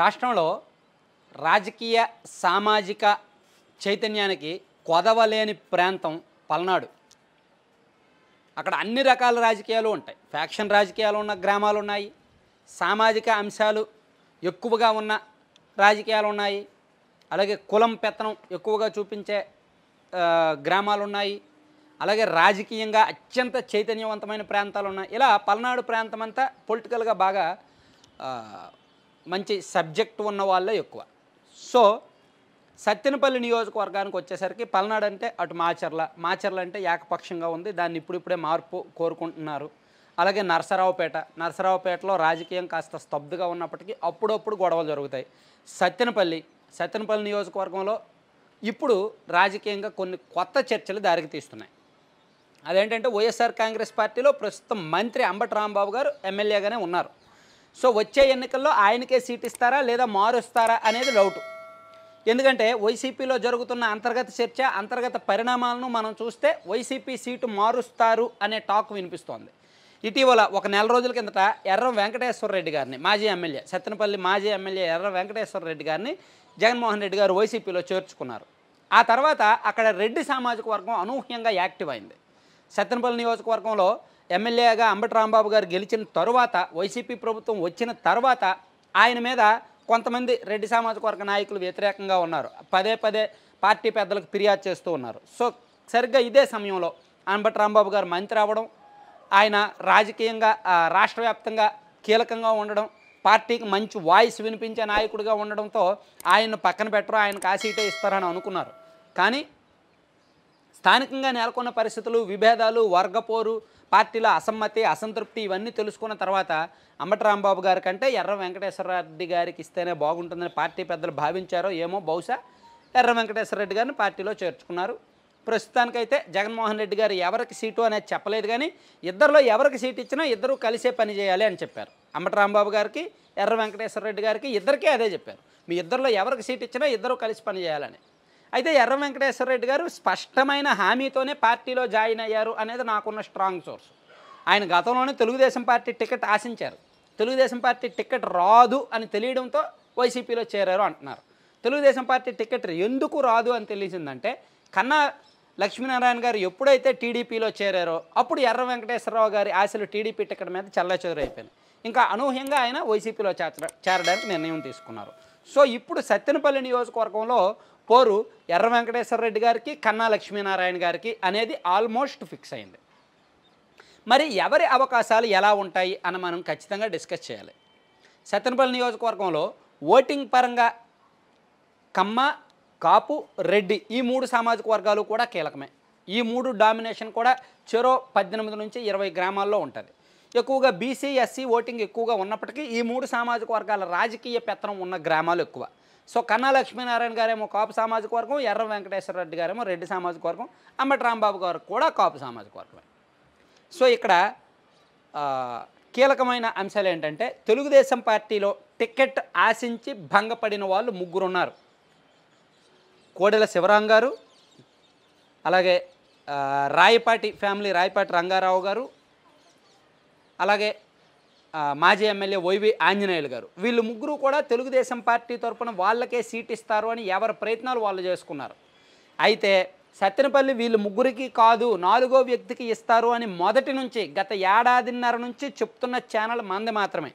రాష్ట్రంలో రాజకీయ సామాజిక చైతన్యానికి కొదవలేని ప్రాంతం పల్నాడు అక్కడ అన్ని రకాల రాజకీయాలు ఉంటాయి ఫ్యాక్షన్ రాజకీయాలు ఉన్న గ్రామాలు ఉన్నాయి సామాజిక అంశాలు ఎక్కువగా ఉన్న రాజకీయాలు ఉన్నాయి అలాగే కులం పెత్తనం ఎక్కువగా చూపించే గ్రామాలు ఉన్నాయి అలాగే రాజకీయంగా అత్యంత చైతన్యవంతమైన ప్రాంతాలు ఉన్నాయి ఇలా పల్నాడు ప్రాంతం అంతా పొలిటికల్గా బాగా మంచి సబ్జెక్ట్ ఉన్న వాళ్ళే ఎక్కువ సో సత్తెనపల్లి నియోజకవర్గానికి వచ్చేసరికి పల్నాడు అంటే అటు మాచర్ల మాచర్ల అంటే ఏకపక్షంగా ఉంది దాన్ని ఇప్పుడిప్పుడే మార్పు కోరుకుంటున్నారు అలాగే నరసరావుపేట నరసరావుపేటలో రాజకీయం కాస్త స్తబ్దుగా ఉన్నప్పటికీ అప్పుడప్పుడు గొడవలు జరుగుతాయి సత్తెనపల్లి సత్తెనపల్లి నియోజకవర్గంలో ఇప్పుడు రాజకీయంగా కొన్ని కొత్త చర్చలు దారికి తీస్తున్నాయి అదేంటంటే వైఎస్ఆర్ కాంగ్రెస్ పార్టీలో ప్రస్తుతం మంత్రి అంబటి రాంబాబు గారు ఎమ్మెల్యేగానే ఉన్నారు సో వచ్చే ఎన్నికల్లో ఆయనకే సీట్ ఇస్తారా లేదా మారుస్తారా అనేది డౌట్ ఎందుకంటే వైసీపీలో జరుగుతున్న అంతర్గత చర్చ అంతర్గత పరిణామాలను మనం చూస్తే వైసీపీ సీటు మారుస్తారు అనే టాక్ వినిపిస్తోంది ఇటీవల ఒక నెల రోజుల కిందట ఎర్ర వెంకటేశ్వర రెడ్డి గారిని మాజీ ఎమ్మెల్యే సత్తెనపల్లి మాజీ ఎమ్మెల్యే ఎర్ర వెంకటేశ్వర రెడ్డి గారిని జగన్మోహన్ రెడ్డి గారు వైసీపీలో చేర్చుకున్నారు ఆ తర్వాత అక్కడ రెడ్డి సామాజిక వర్గం అనూహ్యంగా యాక్టివ్ అయింది సత్తెనపల్లి నియోజకవర్గంలో ఎమ్మెల్యేగా అంబటి రాంబాబు గారు గెలిచిన తరువాత వైసీపీ ప్రభుత్వం వచ్చిన తర్వాత ఆయన మీద కొంతమంది రెడ్డి సామాజిక వర్గ నాయకులు వ్యతిరేకంగా ఉన్నారు పదే పదే పార్టీ పెద్దలకు ఫిర్యాదు చేస్తూ ఉన్నారు సో సరిగ్గా ఇదే సమయంలో అంబటి రాంబాబు గారు మంత్రి అవ్వడం ఆయన రాజకీయంగా రాష్ట్ర కీలకంగా ఉండడం పార్టీకి మంచి వాయిస్ వినిపించే నాయకుడిగా ఉండడంతో ఆయన్ను పక్కన పెట్టరు ఆయనకు ఆ సీటే ఇస్తారని అనుకున్నారు కానీ స్థానికంగా నెలకొన్న పరిస్థితులు విభేదాలు వర్గపోరు పార్టీల అసమ్మతి అసంతృప్తి ఇవన్నీ తెలుసుకున్న తర్వాత అంబటి రాంబాబు గారి కంటే ఎర్ర వెంకటేశ్వరరెడ్డి గారికి ఇస్తేనే బాగుంటుందని పార్టీ పెద్దలు భావించారో ఏమో బహుశా ఎర్ర వెంకటేశ్వరరెడ్డి గారిని పార్టీలో చేర్చుకున్నారు ప్రస్తుతానికైతే జగన్మోహన్ రెడ్డి గారు ఎవరికి సీటు అనేది చెప్పలేదు కానీ ఇద్దరిలో ఎవరికి సీటు ఇచ్చినా ఇద్దరు కలిసే పని చేయాలి అని చెప్పారు అంబటి రాంబాబు గారికి ఎర్ర వెంకటేశ్వర రెడ్డి గారికి ఇద్దరికీ అదే చెప్పారు మీ ఇద్దరిలో ఎవరికి సీట్ ఇచ్చినా ఇద్దరూ కలిసి పని చేయాలని అయితే ఎర్ర వెంకటేశ్వర రెడ్డి గారు స్పష్టమైన హామీతోనే పార్టీలో జాయిన్ అయ్యారు అనేది నాకున్న స్ట్రాంగ్ సోర్స్ ఆయన గతంలోనే తెలుగుదేశం పార్టీ టికెట్ ఆశించారు తెలుగుదేశం పార్టీ టికెట్ రాదు అని తెలియడంతో వైసీపీలో చేరారు అంటున్నారు తెలుగుదేశం పార్టీ టికెట్ ఎందుకు రాదు అని తెలిసిందంటే కన్నా లక్ష్మీనారాయణ గారు ఎప్పుడైతే టీడీపీలో చేరారో అప్పుడు ఎర్ర వెంకటేశ్వరరావు గారి ఆశలు టీడీపీ టికెట్ మీద చల్లచెదురైపోయింది ఇంకా అనూహ్యంగా ఆయన వైసీపీలో చేరడానికి నిర్ణయం తీసుకున్నారు సో ఇప్పుడు సత్తెనపల్లి నియోజకవర్గంలో పోరు ఎర్ర వెంకటేశ్వర రెడ్డి గారికి కన్నా లక్ష్మీనారాయణ గారికి అనేది ఆల్మోస్ట్ ఫిక్స్ అయింది మరి ఎవరి అవకాశాలు ఎలా ఉంటాయి అని మనం ఖచ్చితంగా డిస్కస్ చేయాలి సత్తెనపల్లి నియోజకవర్గంలో ఓటింగ్ పరంగా కమ్మ కాపు రెడ్డి ఈ మూడు సామాజిక వర్గాలు కూడా కీలకమే ఈ మూడు డామినేషన్ కూడా చెరో పద్దెనిమిది నుంచి ఇరవై గ్రామాల్లో ఉంటుంది ఎక్కువగా బీసీ ఎస్సీ ఓటింగ్ ఎక్కువగా ఉన్నప్పటికీ ఈ మూడు సామాజిక వర్గాల రాజకీయ పెత్తనం ఉన్న గ్రామాలు ఎక్కువ సో కన్నా లక్ష్మీనారాయణ గారేమో కాపు సామాజిక వర్గం ఎర్ర వెంకటేశ్వర రెడ్డి గారేమో రెడ్డి సామాజిక వర్గం అంబటి రాంబాబు గారు కూడా కాపు సామాజిక వర్గమే సో ఇక్కడ కీలకమైన అంశాలు ఏంటంటే తెలుగుదేశం పార్టీలో టికెట్ ఆశించి భంగపడిన వాళ్ళు ముగ్గురు ఉన్నారు కోడెల శివరాం గారు అలాగే రాయపాటి ఫ్యామిలీ రాయపాటి రంగారావు గారు అలాగే మాజీ ఎమ్మెల్యే వైవి ఆంజనేయులు గారు వీళ్ళు ముగ్గురు కూడా తెలుగుదేశం పార్టీ తరఫున వాళ్ళకే సీట్ ఇస్తారు అని ఎవరి ప్రయత్నాలు వాళ్ళు చేసుకున్నారు అయితే సత్తెనపల్లి వీళ్ళు ముగ్గురికి కాదు నాలుగో వ్యక్తికి ఇస్తారు అని మొదటి నుంచి గత ఏడాదిన్నర నుంచి చెప్తున్న ఛానల్ మంది మాత్రమే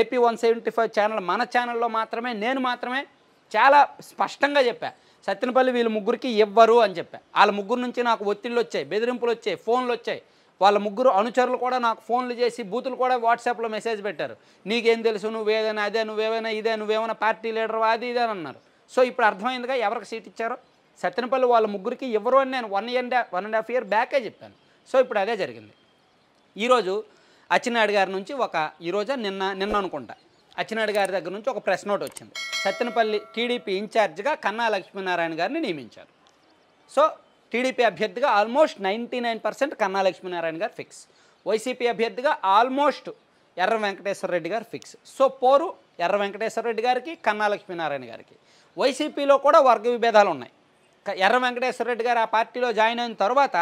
AP one seventy five channel మన ఛానల్లో మాత్రమే నేను మాత్రమే చాలా స్పష్టంగా చెప్పా సత్తెనపల్లి వీళ్ళు ముగ్గురికి ఇవ్వరు అని చెప్పా వాళ్ళ ముగ్గురు నుంచి నాకు ఒత్తిళ్ళు వచ్చాయి బెదిరింపులు వచ్చాయి ఫోన్లు వచ్చాయి వాళ్ళ ముగ్గురు అనుచరులు కూడా నాకు ఫోన్లు చేసి బూతులు కూడా వాట్సాప్లో మెసేజ్ పెట్టారు నీకేం తెలుసు నువ్వేదైనా అదే నువ్వేమైనా ఇదే నువ్వేమైనా పార్టీ లీడర్ అది ఇదే అన్నారు సో ఇప్పుడు అర్థమైందిగా ఎవరికి సీట్ ఇచ్చారో సత్యనపల్లి వాళ్ళ ముగ్గురికి ఎవరు అని నేను one and one and half year బ్యాకే చెప్పాను సో ఇప్పుడు అదే జరిగింది ఈరోజు అచ్చినాయుడు గారి నుంచి ఒక ఈరోజు నిన్న నిన్న అనుకుంటా అచ్చినాయుడు గారి దగ్గర నుంచి ఒక ప్రెస్ నోట్ వచ్చింది సత్యనపల్లి టీడీపీ ఇన్ఛార్జ్గా కన్నా లక్ష్మీనారాయణ గారిని నియమించారు సో టీడీపీ అభ్యర్థిగా almost ninety nine percent Kanna Lakshminarayana గారు ఫిక్స్ వైసీపీ అభ్యర్థిగా ఆల్మోస్ట్ ఎర్ర వెంకటేశ్వర రెడ్డి గారు ఫిక్స్ సో పోరు ఎర్ర వెంకటేశ్వర రెడ్డి గారికి కన్నా లక్ష్మీనారాయణ గారికి వైసీపీలో కూడా వర్గ విభేదాలు ఉన్నాయి ఎర్ర వెంకటేశ్వర రెడ్డి గారు ఆ పార్టీలో జాయిన్ అయిన తర్వాత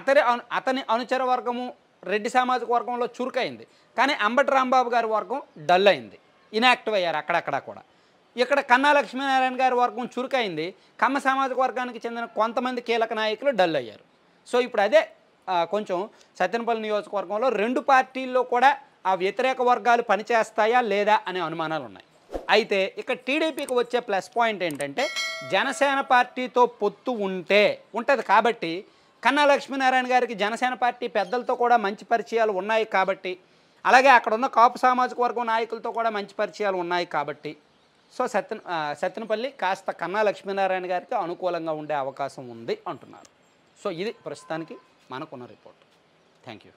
అతని అతని అనుచర వర్గము రెడ్డి సామాజిక వర్గంలో చురుకైంది కానీ అంబటి రాంబాబు గారి వర్గం డల్ అయింది ఇనాక్టివ్ అయ్యారు అక్కడక్కడ కూడా ఇక్కడ కన్నా లక్ష్మీనారాయణ గారి వర్గం చురుకైంది కమ్మ సామాజిక వర్గానికి చెందిన కొంతమంది కీలక నాయకులు డల్ అయ్యారు సో ఇప్పుడు అదే కొంచెం సత్యనపల్లి నియోజకవర్గంలో రెండు పార్టీల్లో కూడా ఆ వ్యతిరేక వర్గాలు పనిచేస్తాయా లేదా అనే అనుమానాలు ఉన్నాయి అయితే ఇక్కడ టీడీపీకి వచ్చే ప్లస్ పాయింట్ ఏంటంటే జనసేన పార్టీతో పొత్తు ఉంటే ఉంటుంది కాబట్టి కన్నా లక్ష్మీనారాయణ గారికి జనసేన పార్టీ పెద్దలతో కూడా మంచి పరిచయాలు ఉన్నాయి కాబట్టి అలాగే అక్కడ ఉన్న కాపు సామాజిక వర్గం నాయకులతో కూడా మంచి పరిచయాలు ఉన్నాయి కాబట్టి సో సత్యన సత్యనపల్లి కాస్త కన్నా లక్ష్మీనారాయణ గారికి అనుకూలంగా ఉండే అవకాశం ఉంది అంటున్నారు సో ఇది ప్రస్తుతానికి మనకున్న రిపోర్ట్ థ్యాంక్ యూ